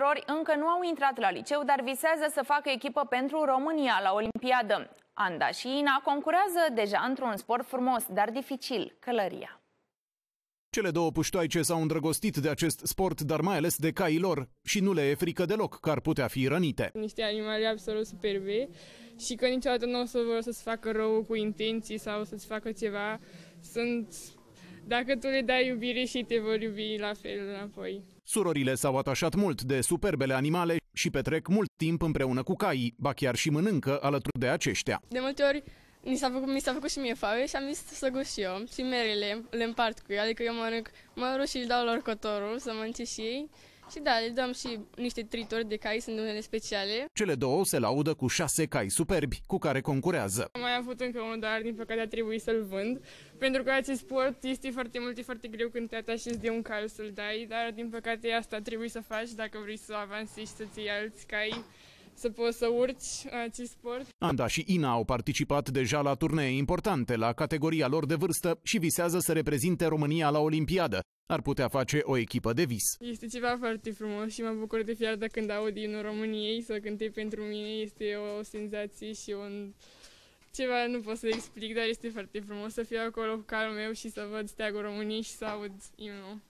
surori încă nu au intrat la liceu, dar visează să facă echipă pentru România la Olimpiadă. Anda și Ina concurează deja într-un sport frumos, dar dificil, călăria. Cele două puștoaice s-au îndrăgostit de acest sport, dar mai ales de caii lor și nu le e frică deloc că ar putea fi rănite. Niște animale absolut superbe și că niciodată nu o să vor să-ți facă rău cu intenții sau să-ți facă ceva. Sunt dacă tu le dai iubire și te vor iubi la fel înapoi. Surorile s-au atașat mult de superbele animale și petrec mult timp împreună cu caii, ba chiar și mănâncă alături de aceștia. De multe ori mi s-a făcut, mi s-a făcut și mie foame și am zis să gust și eu și merele le împart cu ei, adică eu mănânc mărul și dau lor cotorul să mănânce și ei și da, le dăm și niște tritori de cai, sunt unele speciale. Cele două se laudă cu șase cai superbi cu care concurează. Am mai avut încă unul, dar din păcate a trebuit să-l vând, pentru că acest sport este foarte mult, e foarte greu când te atașezi de un cal să-l dai, dar din păcate asta trebuie să faci dacă vrei să avansezi să-ți iei alți cai să poți să urci acest sport. Anda și Ina au participat deja la turnee importante la categoria lor de vârstă și visează să reprezinte România la Olimpiadă. Ar putea face o echipă de vis. Este ceva foarte frumos și mă bucur de fiecare când aud imnul României să cânte pentru mine. Este o senzație și un ceva nu pot să explic, dar este foarte frumos să fiu acolo cu calul meu și să văd steagul României și să aud imnul.